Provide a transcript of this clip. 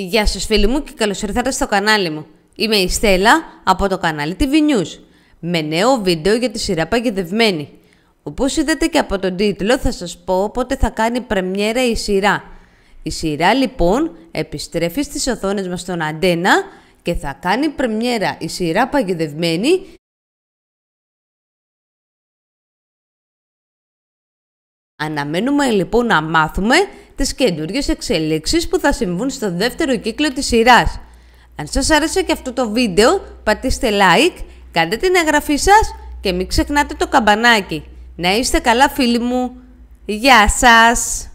Γεια σας φίλοι μου και καλώς ήρθατε στο κανάλι μου. Είμαι η Στέλλα από το κανάλι TV News με νέο βίντεο για τη σειρά Παγιδευμένη. Όπως είδατε και από τον τίτλο θα σας πω πότε θα κάνει πρεμιέρα η σειρά. Η σειρά λοιπόν επιστρέφει στις οθόνες μας στον Αντένα και θα κάνει πρεμιέρα η σειρά Παγιδευμένη Αναμένουμε λοιπόν να μάθουμε τις καινούριες εξελίξεις που θα συμβούν στο δεύτερο κύκλο της σειράς. Αν σας άρεσε και αυτό το βίντεο, πατήστε like, κάντε την εγγραφή σας και μην ξεχνάτε το καμπανάκι. Να είστε καλά φίλοι μου. Γεια σας!